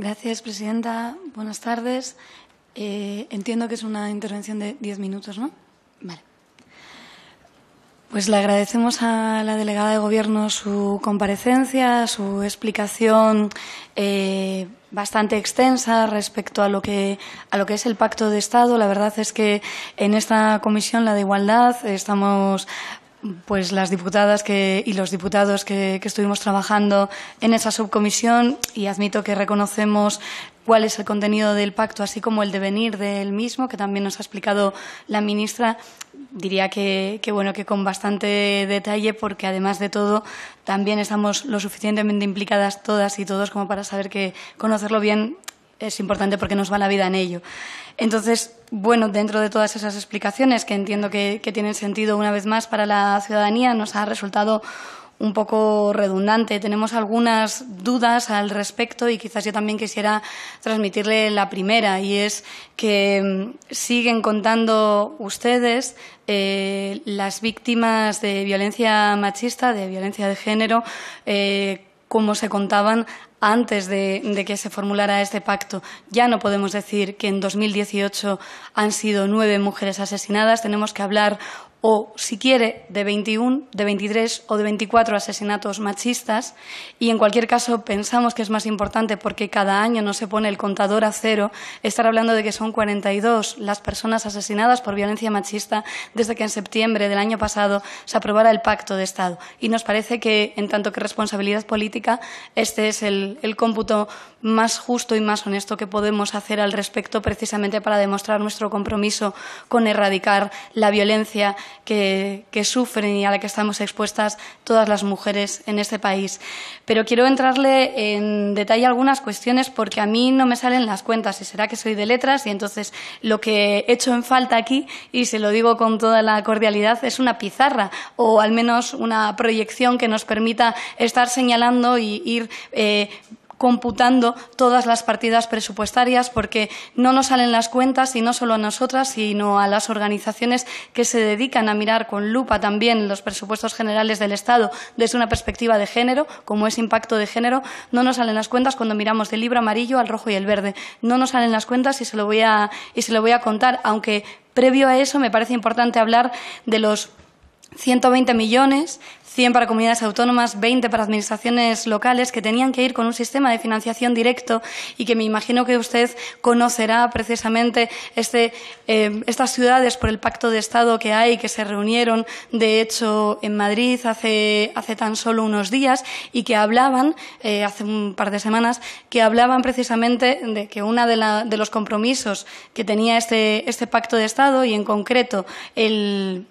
Gracias, presidenta. Buenas tardes. Eh, entiendo que es una intervención de diez minutos, ¿no? Vale. Pues le agradecemos a la delegada de Gobierno su comparecencia, su explicación eh, bastante extensa respecto a lo que a lo que es el Pacto de Estado. La verdad es que en esta comisión, la de Igualdad, estamos pues las diputadas y los diputados que, que, estuvimos trabajando en esa subcomisión y admito que reconocemos cuál es el contenido del pacto, así como el devenir del mismo, que también nos ha explicado la ministra. Diría que, bueno que con bastante detalle, porque además de todo también estamos lo suficientemente implicadas todas y todos como para saber que conocerlo bien es importante porque nos va la vida en ello. Entonces, bueno, dentro de todas esas explicaciones que entiendo que, tienen sentido una vez más para la ciudadanía, nos ha resultado un poco redundante. Tenemos algunas dudas al respecto y quizás yo también quisiera transmitirle la primera, y es que mm, siguen contando ustedes eh, las víctimas de violencia machista, de violencia de género, eh, como se contaban antes de, que se formulara este pacto. Ya no podemos decir que en 2018 han sido nueve mujeres asesinadas. Tenemos que hablar o, si quiere, de 21, de 23 o de 24 asesinatos machistas. Y, en cualquier caso, pensamos que es más importante porque cada año no se pone el contador a cero, estar hablando de que son 42 las personas asesinadas por violencia machista desde que en septiembre del año pasado se aprobara el Pacto de Estado. Y nos parece que, en tanto que responsabilidad política, este es el, el cómputo más justo y más honesto que podemos hacer al respecto, precisamente para demostrar nuestro compromiso con erradicar la violencia que, sufren y a la que estamos expuestas todas las mujeres en este país. Pero quiero entrarle en detalle algunas cuestiones porque a mí no me salen las cuentas y será que soy de letras y entonces lo que he hecho en falta aquí, y se lo digo con toda la cordialidad, es una pizarra o al menos una proyección que nos permita estar señalando y ir eh, computando todas las partidas presupuestarias porque no nos salen las cuentas y no solo a nosotras, sino a las organizaciones que se dedican a mirar con lupa también los presupuestos generales del Estado desde una perspectiva de género, como es impacto de género, no nos salen las cuentas cuando miramos del libro amarillo al rojo y el verde. No nos salen las cuentas y se lo voy a, y se lo voy a contar, aunque Previo a eso, me parece importante hablar de los 120 millones, 100 para comunidades autónomas, 20 para administraciones locales, que tenían que ir con un sistema de financiación directo y que me imagino que usted conocerá precisamente este, eh, estas ciudades por el pacto de Estado que hay, que se reunieron, de hecho, en Madrid hace, hace tan solo unos días y que hablaban, eh, hace un par de semanas, que hablaban precisamente de que uno de, de, los compromisos que tenía este, este pacto de Estado y, en concreto, el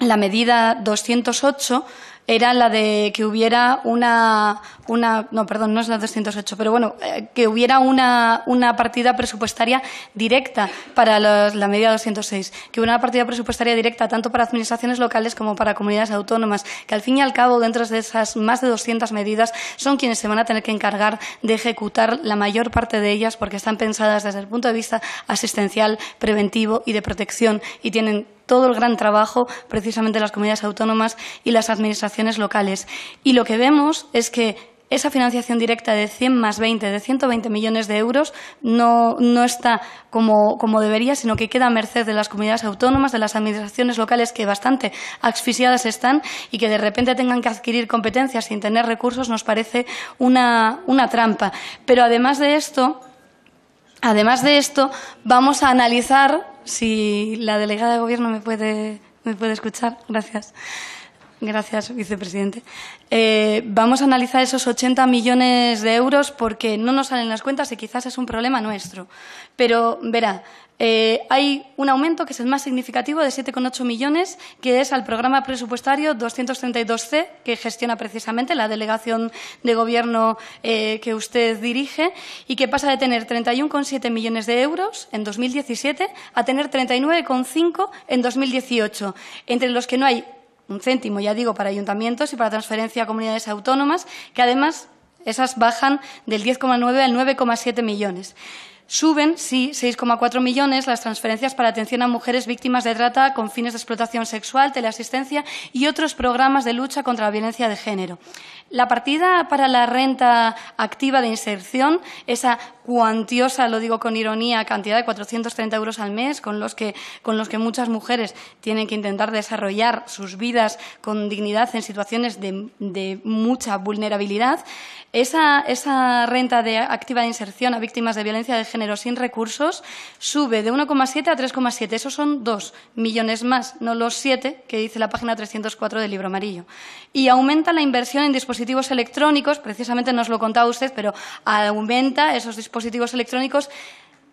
la medida 208 era la de que hubiera una, una no, perdón, no es la 208, pero bueno, eh, que hubiera una, una, partida presupuestaria directa para la medida 206, que hubiera una partida presupuestaria directa tanto para administraciones locales como para comunidades autónomas, que al fin y al cabo, dentro de esas más de 200 medidas, son quienes se van a tener que encargar de ejecutar la mayor parte de ellas porque están pensadas desde el punto de vista asistencial, preventivo y de protección y tienen todo el gran trabajo precisamente las comunidades autónomas y las administraciones locales. Y lo que vemos es que esa financiación directa de 100 más 20, de 120 millones de euros, no, no está como, debería, sino que queda a merced de las comunidades autónomas, de las administraciones locales que bastante asfixiadas están y que de repente tengan que adquirir competencias sin tener recursos, nos parece una, una trampa. Pero además de esto, Además de esto, vamos a analizar si la delegada de gobierno me puede, me puede escuchar, gracias. Gracias, vicepresidente. Eh, vamos a analizar esos 80 millones de euros porque no nos salen las cuentas y quizás es un problema nuestro. Pero verá, eh, hay un aumento que es el más significativo de 7,8 millones, que es al programa presupuestario 232C, que gestiona precisamente la delegación de gobierno eh, que usted dirige y que pasa de tener 31,7 millones de euros en 2017 a tener 39,5 en 2018, entre los que no hay un céntimo, ya digo, para ayuntamientos y para transferencia a comunidades autónomas, que además esas bajan del 10,9 al 9,7 millones. Suben, sí, 6,4 millones las transferencias para atención a mujeres víctimas de trata con fines de explotación sexual, teleasistencia y otros programas de lucha contra la violencia de género. La partida para la renta activa de inserción, esa cuantiosa, lo digo con ironía, cantidad de 430 euros al mes con los que, con los que muchas mujeres tienen que intentar desarrollar sus vidas con dignidad en situaciones de, de mucha vulnerabilidad, esa, esa renta de activa de inserción a víctimas de violencia de género sin recursos sube de 1,7 a 3,7. Esos son 2 millones más, no los 7 que dice la página 304 del libro amarillo. Y aumenta la inversión en dispositivos electrónicos, precisamente nos lo contaba usted, pero aumenta esos dispositivos electrónicos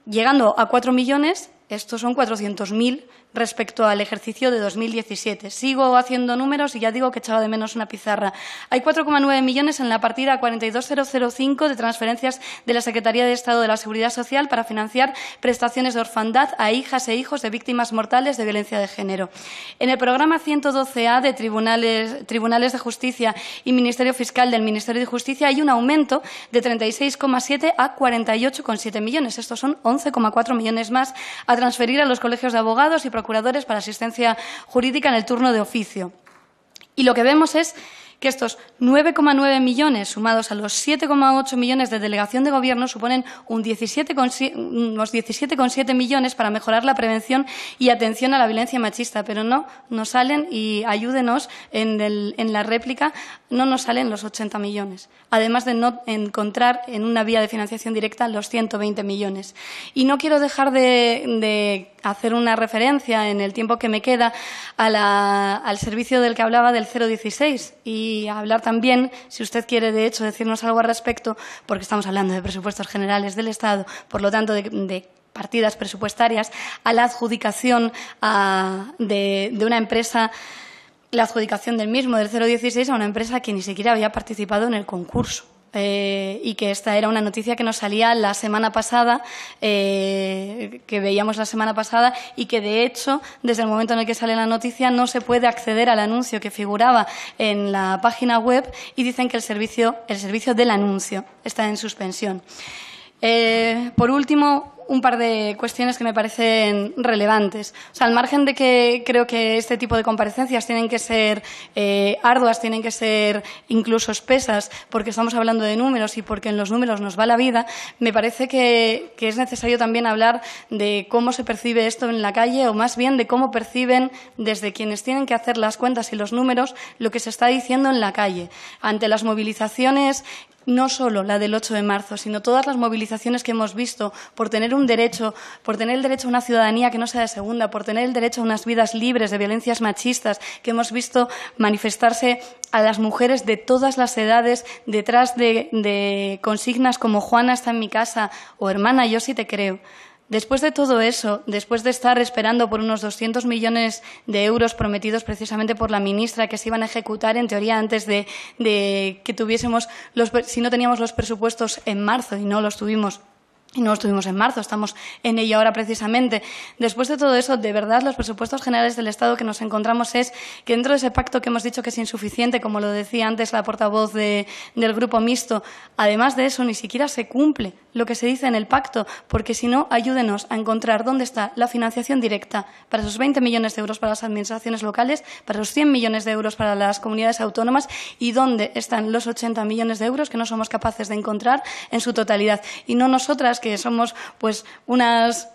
llegando a 4 millones, estos son 400.000 respecto al ejercicio de 2017. Sigo haciendo números y ya digo que echaba de menos una pizarra. Hay 4,9 millones en la partida 42005 de transferencias de la Secretaría de Estado de la Seguridad Social para financiar prestaciones de orfandad a hijas e hijos de víctimas mortales de violencia de género. En el programa 112A de Tribunales, Tribunales de Justicia y Ministerio Fiscal del Ministerio de Justicia hay un aumento de 36,7 a 48,7 millones. Estos son 11,4 millones más a transferir a los colegios de abogados y procuradores para asistencia jurídica en el turno de oficio. Y lo que vemos es que estos 9,9 millones sumados a los 7,8 millones de delegación de gobierno suponen un unos 17,7 millones para mejorar la prevención y atención a la violencia machista, pero no nos salen y ayúdenos en, la réplica, no nos salen los 80 millones, además de no encontrar en una vía de financiación directa los 120 millones. Y no quiero dejar de, hacer una referencia en el tiempo que me queda al servicio del que hablaba del 016 y y hablar también, si usted quiere, de hecho, decirnos algo al respecto, porque estamos hablando de presupuestos generales del Estado, por lo tanto, de, partidas presupuestarias, a la adjudicación de, una empresa la adjudicación del mismo, del 016, a una empresa que ni siquiera había participado en el concurso. Eh, y que esta era una noticia que nos salía la semana pasada, eh, que veíamos la semana pasada y que de hecho desde el momento en el que sale la noticia no se puede acceder al anuncio que figuraba en la página web y dicen que el servicio, el servicio del anuncio está en suspensión. Eh, por último, un par de cuestiones que me parecen relevantes. al margen de que creo que este tipo de comparecencias tienen que ser eh, arduas, tienen que ser incluso espesas, porque estamos hablando de números y porque en los números nos va la vida, me parece que, que es necesario también hablar de cómo se percibe esto en la calle o más bien de cómo perciben desde quienes tienen que hacer las cuentas y los números lo que se está diciendo en la calle. Ante las movilizaciones no solo la del 8 de marzo, sino todas las movilizaciones que hemos visto por tener un derecho, por tener el derecho a una ciudadanía que no sea de segunda, por tener el derecho a unas vidas libres de violencias machistas, que hemos visto manifestarse a las mujeres de todas las edades detrás de, de consignas como Juana está en mi casa o hermana, yo sí te creo. Después de todo eso, después de estar esperando por unos 200 millones de euros prometidos precisamente por la ministra que se iban a ejecutar en teoría antes de, que tuviésemos los, si no teníamos los presupuestos en marzo y no los tuvimos y no estuvimos en marzo, estamos en ello ahora precisamente. Después de todo eso, de verdad, los presupuestos generales del Estado que nos encontramos es que dentro de ese pacto que hemos dicho que es insuficiente, como lo decía antes la portavoz del grupo mixto, además de eso, ni siquiera se cumple lo que se dice en el pacto, porque si no, ayúdenos a encontrar dónde está la financiación directa para esos 20 millones de euros para las administraciones locales, para los 100 millones de euros para las comunidades autónomas y dónde están los 80 millones de euros que no somos capaces de encontrar en su totalidad. Y no nosotras que somos pues unas,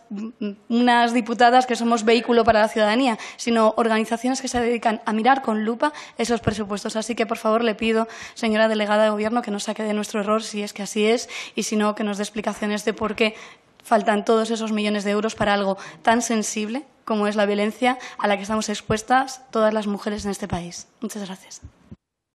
unas diputadas que somos vehículo para la ciudadanía, sino organizaciones que se dedican a mirar con lupa esos presupuestos. Así que, por favor, le pido, señora delegada de Gobierno, que nos saque de nuestro error si es que así es y si no, que nos dé explicaciones de por qué faltan todos esos millones de euros para algo tan sensible como es la violencia a la que estamos expuestas todas las mujeres en este país. Muchas gracias.